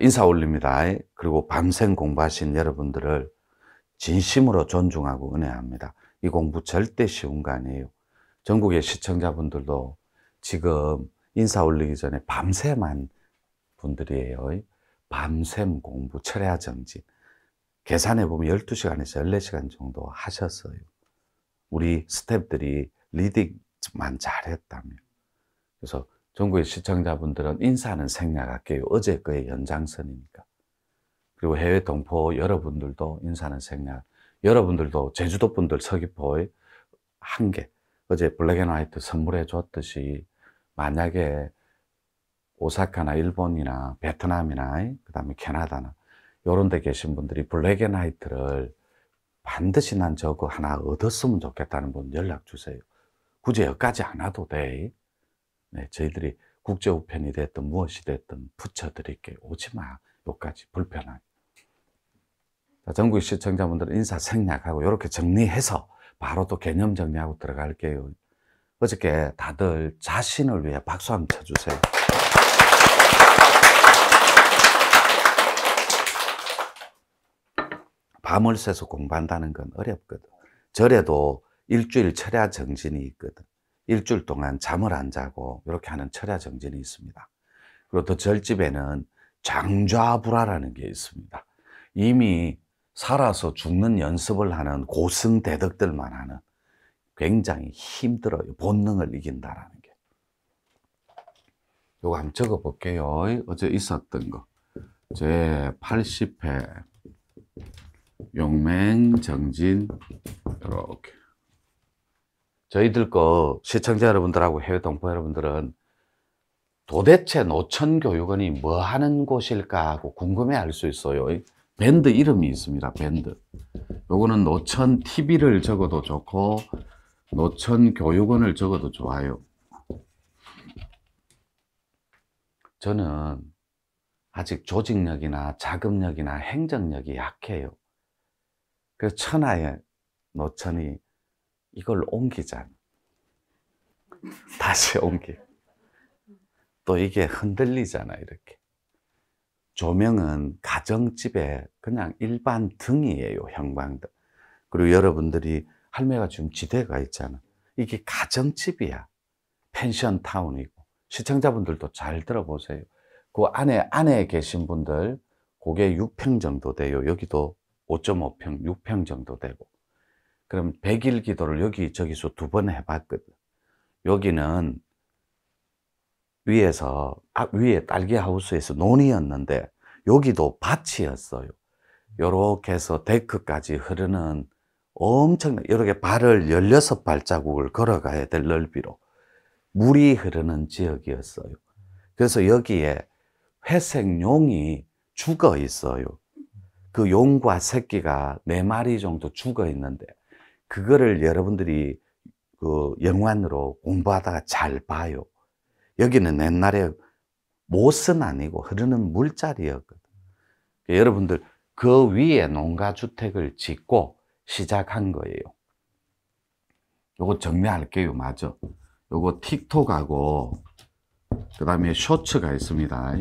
인사 올립니다. 그리고 밤샘 공부하신 여러분들을 진심으로 존중하고 은혜합니다. 이 공부 절대 쉬운 거 아니에요. 전국의 시청자분들도 지금 인사 올리기 전에 밤샘한 분들이에요. 밤샘 공부, 철야 정진. 계산해 보면 12시간에서 14시간 정도 하셨어요. 우리 스탭들이 리딩만 잘했다면 그래서 전국의 시청자분들은 인사는 생략할게요. 어제 거의 연장선이니까. 그리고 해외 동포 여러분들도 인사는 생략. 여러분들도 제주도 분들 서귀포의 한계. 어제 블랙앤화이트 선물해 줬듯이 만약에 오사카나 일본이나 베트남이나 그다음에 캐나다나 요런 데 계신 분들이 블랙앤화이트를 반드시 난 저거 하나 얻었으면 좋겠다는 분 연락 주세요. 굳이 여기까지 안 와도 돼. 네, 저희들이 국제우편이 됐든 무엇이 됐든 부처들에게 오지 마. 여기까지 불편하게. 자, 전국 시청자분들 인사 생략하고 이렇게 정리해서 바로 또 개념 정리하고 들어갈게요. 어저께 다들 자신을 위해 박수 한번 쳐주세요. 밤을 새서 공부한다는 건 어렵거든. 절에도 일주일 철야 정신이 있거든. 일주일 동안 잠을 안 자고 이렇게 하는 철야 정진이 있습니다. 그리고 또 절집에는 장좌불화라는 게 있습니다. 이미 살아서 죽는 연습을 하는 고승 대덕들만 하는 굉장히 힘들어요. 본능을 이긴다라는 게. 요거 한번 적어 볼게요. 어제 있었던 거. 제 80회 용맹 정진 이렇게 저희들 거 시청자 여러분들하고 해외 동포 여러분들은 도대체 노천 교육원이 뭐 하는 곳일까 하고 궁금해 할수 있어요. 밴드 이름이 있습니다. 밴드. 요거는 노천 TV를 적어도 좋고 노천 교육원을 적어도 좋아요. 저는 아직 조직력이나 자금력이나 행정력이 약해요. 그래서 천하에 노천이 이걸 옮기자. 다시 옮기. 또 이게 흔들리잖아, 이렇게. 조명은 가정집에 그냥 일반 등이에요, 형광등. 그리고 여러분들이 할매가 지금 지대가 있잖아. 이게 가정집이야. 펜션 타운이고. 시청자분들도 잘 들어보세요. 그 안에, 안에 계신 분들, 그게 6평 정도 돼요. 여기도 5.5평, 6평 정도 되고. 그럼 100일 기도를 여기 저기서 두 번 해봤거든. 여기는 위에서 아, 위에 딸기 하우스에서 논이었는데 여기도 밭이었어요. 요렇게 해서 데크까지 흐르는 엄청나 여러 개 발을 16발자국을 걸어가야 될 넓이로 물이 흐르는 지역이었어요. 그래서 여기에 회색 용이 죽어 있어요. 그 용과 새끼가 네 마리 정도 죽어 있는데 그거를 여러분들이 그 연관으로 공부하다가 잘 봐요. 여기는 옛날에 못은 아니고 흐르는 물자리였거든. 그러니까 여러분들 그 위에 농가주택을 짓고 시작한 거예요. 요거 정리할게요. 맞아. 요거 틱톡하고 그 다음에 쇼츠가 있습니다.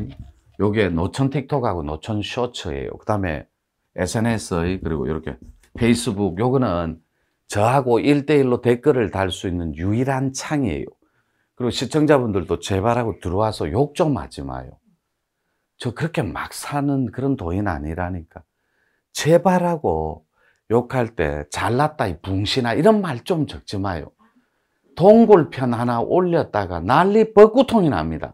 요게 노천 틱톡하고 노천 쇼츠예요. 그 다음에 s n s 그리고 이렇게 페이스북 요거는 저하고 일대일로 댓글을 달 수 있는 유일한 창이에요. 그리고 시청자분들도 제발하고 들어와서 욕 좀 하지 마요. 저 그렇게 막 사는 그런 도인 아니라니까. 제발하고 욕할 때 잘났다 이 붕신아 이런 말 좀 적지 마요. 동굴편 하나 올렸다가 난리 벚구통이 납니다.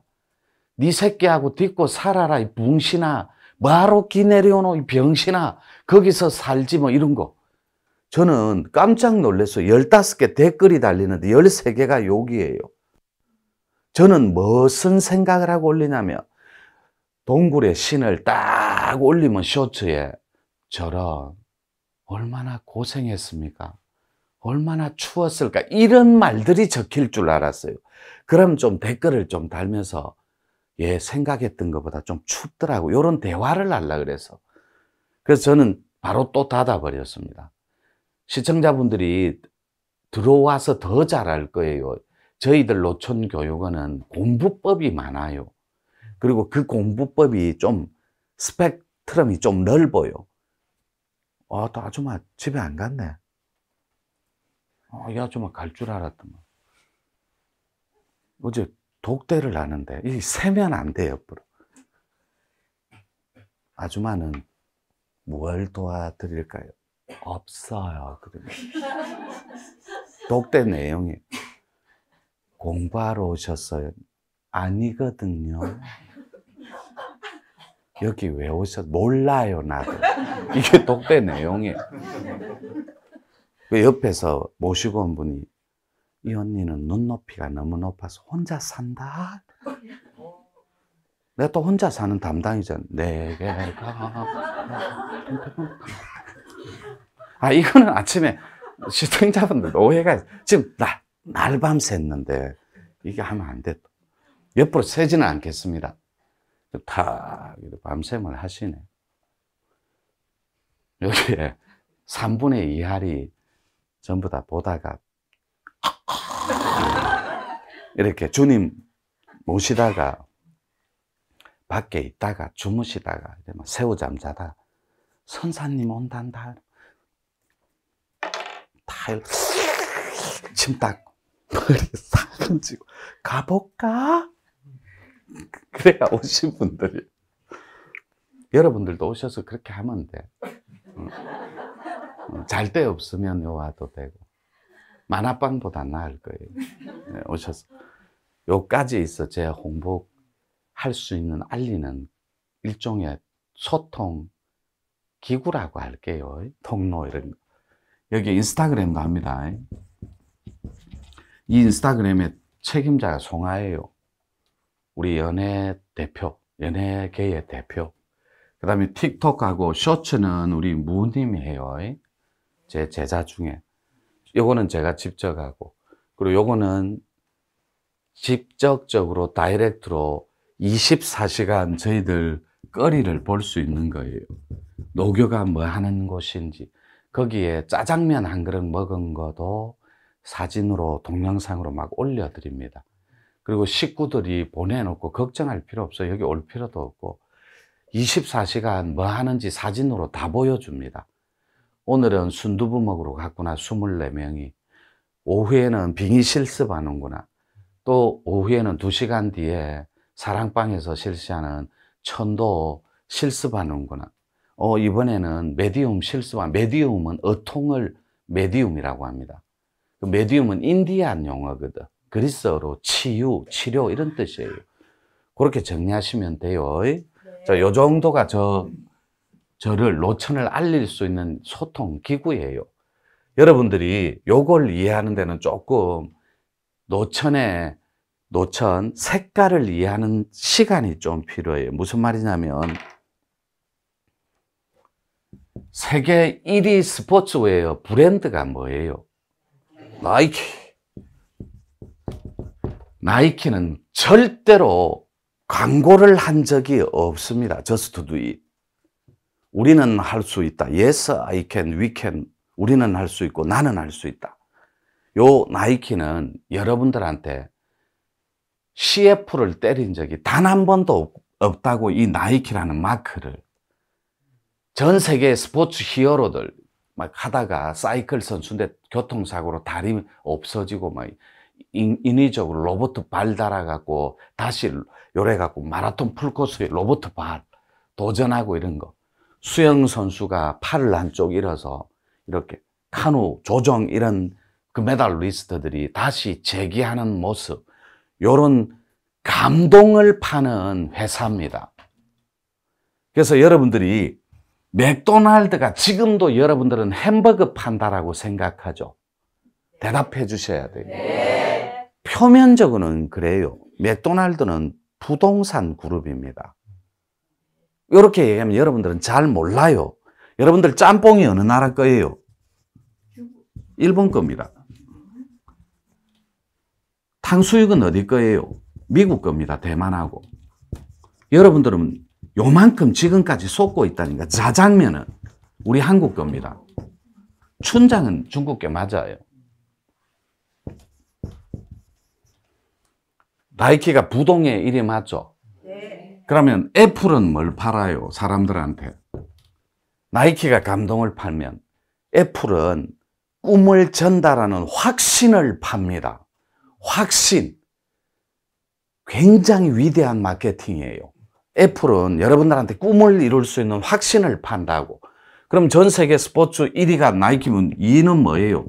네 새끼하고 딛고 살아라 이 붕신아 마로 기내려오노 이 병신아 거기서 살지 뭐 이런 거. 저는 깜짝 놀랐어요. 15개 댓글이 달리는데 13개가 욕이에요. 저는 무슨 생각을 하고 올리냐면 동굴의 신을 딱 올리면 쇼츠에 저런 얼마나 고생했습니까? 얼마나 추웠을까? 이런 말들이 적힐 줄 알았어요. 그럼 좀 댓글을 좀 달면서 예, 생각했던 것보다 좀 춥더라고. 이런 대화를 하려 그래서. 그래서 저는 바로 또 닫아버렸습니다. 시청자분들이 들어와서 더 잘 알 거예요. 저희들 노천 교육원은 공부법이 많아요. 그리고 그 공부법이 좀 스펙트럼이 좀 넓어요. 아, 또 아줌마 집에 안 갔네. 아, 이 아줌마 갈 줄 알았더만. 어제 독대를 하는데, 이 세면 안 돼요, 앞으로 아줌마는 뭘 도와드릴까요? 없어요. 독대 내용이 공부하러 오셨어요? 아니거든요. 여기 왜 오셨? 몰라요 나도. 이게 독대 내용이에요. 옆에서 모시고 온 분이 이 언니는 눈높이가 너무 높아서 혼자 산다. 내가 또 혼자 사는 담당이잖아. 내가 아, 이거는 아침에 시청자분들 오해가 있어. 지금 나, 날밤 샜는데 이게 하면 안 돼. 몇 프로 세지는 않겠습니다. 다 밤샘을 하시네. 여기에 3분의 2 할이 전부 다 보다가 이렇게 주님 모시다가 밖에 있다가 주무시다가 새우 잠자다 선사님 온단다 잘 지금 딱 머리 싹 흔지고 가볼까? 그래야 오신 분들이 여러분들도 오셔서 그렇게 하면 돼. 응. 응. 없으면 와도 되고 만화방보다 나을 거예요. 네, 오셔서 요까지 있어 제 홍보할 수 있는 알리는 일종의 소통 기구라고 할게요. 통로 이런 거. 여기 인스타그램도 합니다. 이 인스타그램의 책임자가 송하예요. 우리 연예 대표, 연예계의 대표. 그 다음에 틱톡하고 쇼츠는 우리 무님이 해요. 제 제자 중에. 요거는 제가 직접 하고. 그리고 요거는 직접적으로 다이렉트로 24시간 저희들 거리를 볼 수 있는 거예요. 노교가 뭐 하는 곳인지, 거기에 짜장면 한 그릇 먹은 것도 사진으로 동영상으로 막 올려드립니다. 그리고 식구들이 보내놓고 걱정할 필요 없어 여기 올 필요도 없고 24시간 뭐 하는지 사진으로 다 보여줍니다. 오늘은 순두부 먹으러 갔구나 24명이 오후에는 빙의 실습하는구나 또 오후에는 2시간 뒤에 사랑방에서 실시하는 천도 실습하는구나 어, 이번에는 메디움 실수와 메디움은 어통을 메디움이라고 합니다. 그 메디움은 인디안 용어거든. 그리스어로 치유, 치료 이런 뜻이에요. 그렇게 정리하시면 돼요. 네. 자, 요 정도가 저 저를 노천을 알릴 수 있는 소통 기구예요. 여러분들이 요걸 이해하는 데는 조금 노천의 노천 색깔을 이해하는 시간이 좀 필요해요. 무슨 말이냐면 세계 1위 스포츠웨어 브랜드가 뭐예요? 나이키. 나이키는 절대로 광고를 한 적이 없습니다. Just do it. 우리는 할 수 있다. Yes, I can, we can. 우리는 할 수 있고 나는 할 수 있다. 요 나이키는 여러분들한테 CF를 때린 적이 단 한 번도 없다고 이 나이키라는 마크를 전 세계 스포츠 히어로들 막 하다가 사이클 선수인데 교통사고로 다리 없어지고 막 인위적으로 로버트 발 달아갖고 다시 요래갖고 마라톤 풀코스에 로버트 발 도전하고 이런 거 수영 선수가 팔을 한쪽 잃어서 이렇게 카누 조정 이런 그 메달리스트들이 다시 재기하는 모습 요런 감동을 파는 회사입니다 그래서 여러분들이 맥도날드가 지금도 여러분들은 햄버거 판다라고 생각하죠. 대답해 주셔야 돼요. 네. 표면적으로는 그래요. 맥도날드는 부동산 그룹입니다. 이렇게 얘기하면 여러분들은 잘 몰라요. 여러분들 짬뽕이 어느 나라 거예요? 일본 겁니다. 탕수육은 어디 거예요? 미국 겁니다. 대만하고. 여러분들은 요만큼 지금까지 속고 있다니까. 자장면은 우리 한국 겁니다. 춘장은 중국 게 맞아요. 나이키가 부동의 일이 맞죠? 그러면 애플은 뭘 팔아요? 사람들한테. 나이키가 감동을 팔면 애플은 꿈을 전달하는 확신을 팝니다. 확신. 굉장히 위대한 마케팅이에요. 애플은 여러분들한테 꿈을 이룰 수 있는 확신을 판다고. 그럼 전 세계 스포츠 1위가 나이키면 2위는 뭐예요?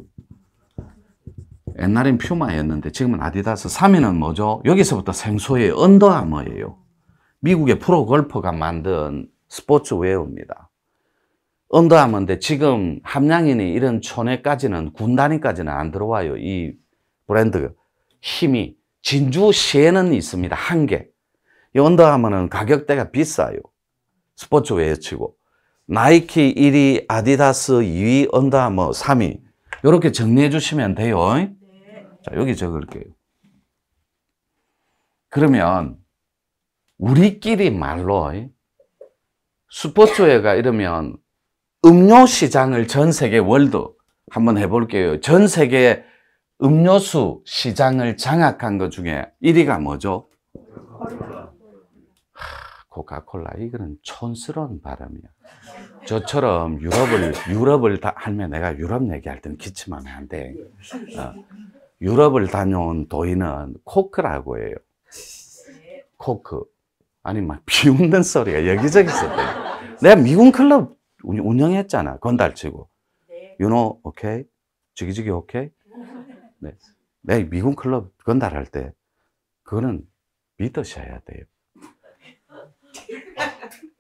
옛날엔 퓨마였는데 지금은 아디다스 3위는 뭐죠? 여기서부터 생소해 언더아머예요. 미국의 프로골퍼가 만든 스포츠웨어입니다. 언더아머인데 지금 함량이니 이런 촌에까지는 군단위까지는 안 들어와요. 이 브랜드 힘이 진주시에는 있습니다. 한 개. 연더 하면은 가격대가 비싸요. 스포츠 웨어치고 나이키 1위, 아디다스 2위, 언더하뭐 3위. 이렇게 정리해 주시면 돼요. 네. 자, 여기 적을게요. 그러면 우리끼리 말로 스포츠웨어가 이러면 음료 시장을 전 세계 월드 한번 해볼게요. 전 세계 음료수 시장을 장악한 것 중에 1위가 뭐죠? 코카콜라 이거는 촌스러운 발음이야. 저처럼 유럽을 유럽을 다 하면 내가 유럽 얘기할 때는 기침하면 안 돼. 어, 유럽을 다녀온 도인은 코크라고 해요. 코크. 아니 막 비웃는 소리가 여기저기 있었대. 내가 미군 클럽 운영했잖아. 건달치고. 유노 오케이. 지기지기 오케이. 네. 내 미군 클럽 건달할 때 그거는 믿으셔야 돼요.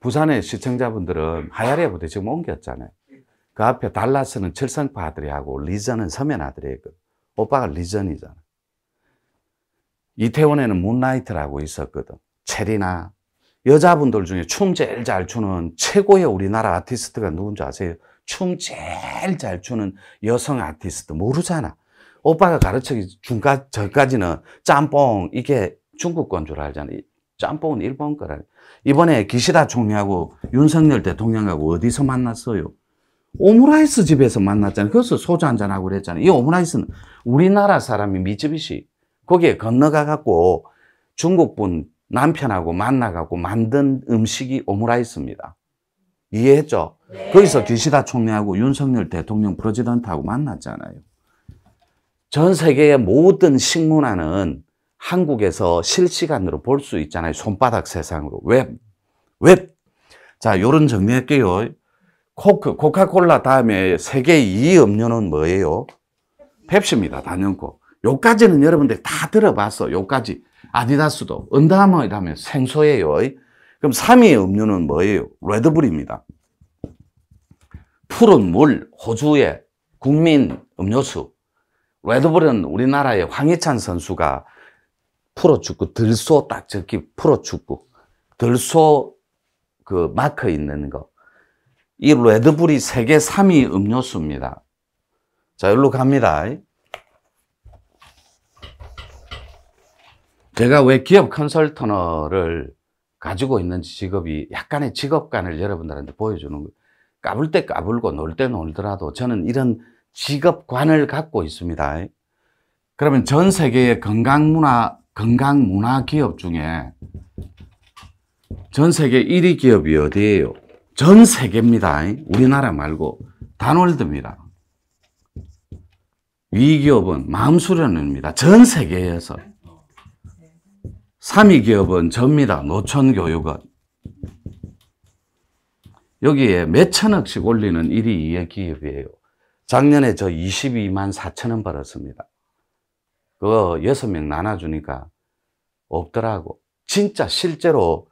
부산의 시청자분들은 하야리아 부대 지금 옮겼잖아요. 그 앞에 달라스는 칠성파 아들이하고 리전은 서면 아들이거든. 오빠가 리전이잖아. 이태원에는 문라이트라고 있었거든. 체리나 여자분들 중에 춤 제일 잘 추는 최고의 우리나라 아티스트가 누군지 아세요? 춤 제일 잘 추는 여성 아티스트 모르잖아. 오빠가 가르치기 중까 전까지는 짬뽕 이게 중국 건 줄 알잖아. 짬뽕은 일본 거라. 이번에 기시다 총리하고 윤석열 대통령하고 어디서 만났어요? 오므라이스 집에서 만났잖아요. 그래서 소주 한잔하고 그랬잖아요. 이 오므라이스는 우리나라 사람이 미쯔비시 거기에 건너가갖고 중국분 남편하고 만나갖고 만든 음식이 오므라이스입니다. 이해했죠? 네. 거기서 기시다 총리하고 윤석열 대통령 프레지던트하고 만났잖아요. 전 세계의 모든 식문화는 한국에서 실시간으로 볼 수 있잖아요. 손바닥 세상으로. 웹. 웹. 자, 요런 정리할게요. 코크, 코카콜라 다음에 세계 2 음료는 뭐예요? 펩시입니다. 단연코. 요까지는 여러분들 다 들어봤어. 요까지. 아디다스도. 은다함이라면 생소해요. 그럼 3위 음료는 뭐예요? 레드불입니다. 푸른 물, 호주의 국민 음료수. 레드불은 우리나라의 황희찬 선수가 풀어주고 들소 딱적기 풀어주고 들소 그 마크 있는 거. 이 레드불이 세계 3위 음료수입니다. 자, 여기로 갑니다. 제가 왜 기업 컨설턴어를 가지고 있는 직업이 약간의 직업관을 여러분들한테 보여주는 거예요. 까불 때 까불고 놀 때 놀더라도 저는 이런 직업관을 갖고 있습니다. 그러면 전 세계의 건강문화 건강 문화 기업 중에 전 세계 1위 기업이 어디예요? 전 세계입니다. 우리나라 말고 단월드입니다. 위 기업은 마음 수련입니다. 전 세계에서. 3위 기업은 접니다. 노천교육원. 여기에 몇 천억씩 올리는 1위 2위 기업이에요. 작년에 저 22만 4천원 벌었습니다. 그거 여섯 명 나눠주니까 없더라고. 진짜 실제로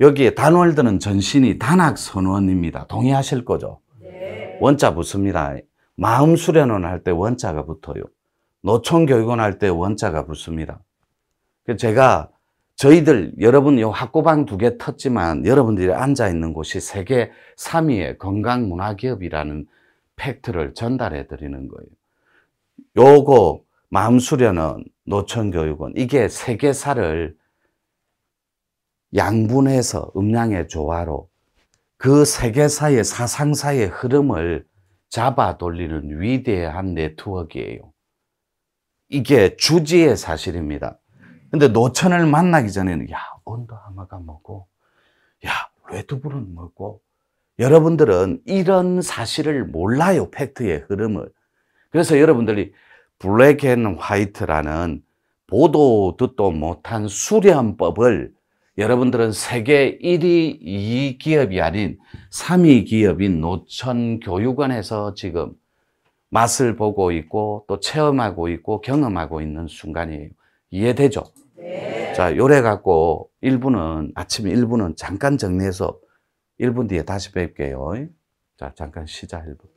여기에 단월드는 전신이 단학 선원입니다. 동의하실 거죠? 네. 원자 붙습니다. 마음 수련원 할 때 원자가 붙어요. 노총 교육원 할 때 원자가 붙습니다. 그 제가 저희들 여러분 요 학고방 두개 텄지만 여러분들이 앉아 있는 곳이 세계 3위의 건강문화기업이라는 팩트를 전달해 드리는 거예요. 요거 마음 수련원, 노천교육원 이게 세 개사를 양분해서 음양의 조화로 그 세계사의 사상사의 흐름을 잡아 돌리는 위대한 네트워크예요. 이게 주지의 사실입니다. 근데 노천을 만나기 전에는 야 언더하마가 뭐고 야 레드불은 뭐고 여러분들은 이런 사실을 몰라요 팩트의 흐름을 그래서 여러분들이 블랙 앤 화이트라는 보도 듣도 못한 수련법을 여러분들은 세계 1위 2 기업이 아닌 3위 기업인 노천교육원에서 지금 맛을 보고 있고 또 체험하고 있고 경험하고 있는 순간이에요. 이해되죠? 네. 자, 요래 갖고 1부는 아침 1부는 잠깐 정리해서 1분 뒤에 다시 뵐게요. 자, 잠깐 쉬자 1분.